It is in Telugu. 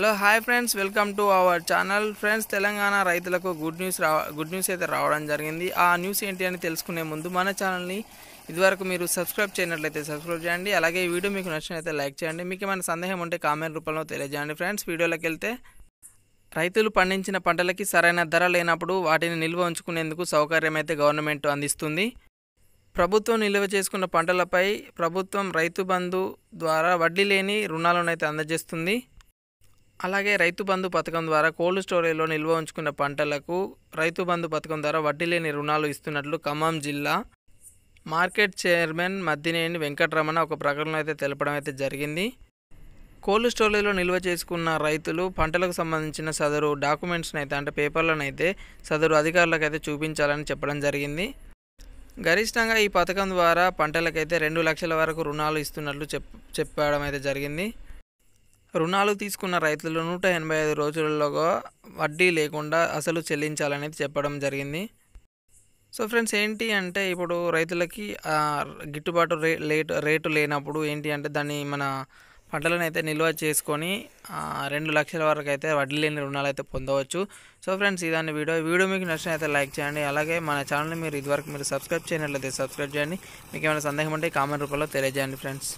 hello hi friends welcome to our channel friends Telangana రైతులకు గుడ్ న్యూస్ రావ గుడ్ న్యూస్ అయితే రావడం జరిగింది ఆ న్యూస్ ఏంటి అని తెలుసుకునే ముందు మన ఛానల్ని ఇదివరకు మీరు సబ్స్క్రైబ్ చేయనట్లయితే సబ్స్క్రైబ్ చేయండి అలాగే ఈ వీడియో మీకు నచ్చినట్లయితే లైక్ చేయండి మీకు ఏమైనా సందేహం ఉంటే కామెంట్ రూపంలో తెలియజేయండి ఫ్రెండ్స్ వీడియోలోకి వెళ్తే రైతులు పండించిన పంటలకి సరైన ధర లేనప్పుడు వాటిని నిల్వ ఉంచుకునేందుకు సౌకర్యం అయితే గవర్నమెంట్ అందిస్తుంది ప్రభుత్వం నిల్వ చేసుకున్న పంటలపై ప్రభుత్వం రైతు బంధు ద్వారా వడ్డీ లేని రుణాలను అయితే అందజేస్తుంది అలాగే రైతు బంధు పథకం ద్వారా కోల్డ్ స్టోరేజ్లో నిల్వ ఉంచుకున్న పంటలకు రైతు బంధు పథకం ద్వారా వడ్డీ లేని రుణాలు ఇస్తున్నట్లు ఖమ్మం జిల్లా మార్కెట్ చైర్మన్ మద్దినేని వెంకటరమణ ఒక ప్రకటన అయితే తెలపడం అయితే జరిగింది కోల్డ్ స్టోరేజ్లో నిల్వ చేసుకున్న రైతులు పంటలకు సంబంధించిన సదరు డాక్యుమెంట్స్ని అయితే అంటే పేపర్లను అయితే సదరు అధికారులకు అయితే చూపించాలని చెప్పడం జరిగింది గరిష్టంగా ఈ పథకం ద్వారా పంటలకైతే రెండు లక్షల వరకు రుణాలు ఇస్తున్నట్లు చెప్ చెప్పడం అయితే జరిగింది రుణాలు తీసుకున్న రైతులు నూట ఎనభై ఐదు రోజులలోగా వడ్డీ లేకుండా అసలు చెల్లించాలనేది చెప్పడం జరిగింది సో ఫ్రెండ్స్ ఏంటి అంటే ఇప్పుడు రైతులకి గిట్టుబాటు రే లేటు రేటు లేనప్పుడు ఏంటి అంటే దాన్ని మన పంటలను అయితే నిల్వ చేసుకొని రెండు లక్షల వరకు అయితే వడ్డీ లేని రుణాలు అయితే పొందవచ్చు సో ఫ్రెండ్స్ ఇదాన్ని వీడియో వీడియో మీకు నచ్చిన అయితే లైక్ చేయండి అలాగే మన ఛానల్ని మీరు ఇదివరకు మీరు సబ్స్క్రైబ్ చేయనట్లయితే సబ్స్క్రైబ్ చేయండి మీకు ఏమైనా సందేహం ఉంటే కామెంట్ రూపంలో తెలియజేయండి ఫ్రెండ్స్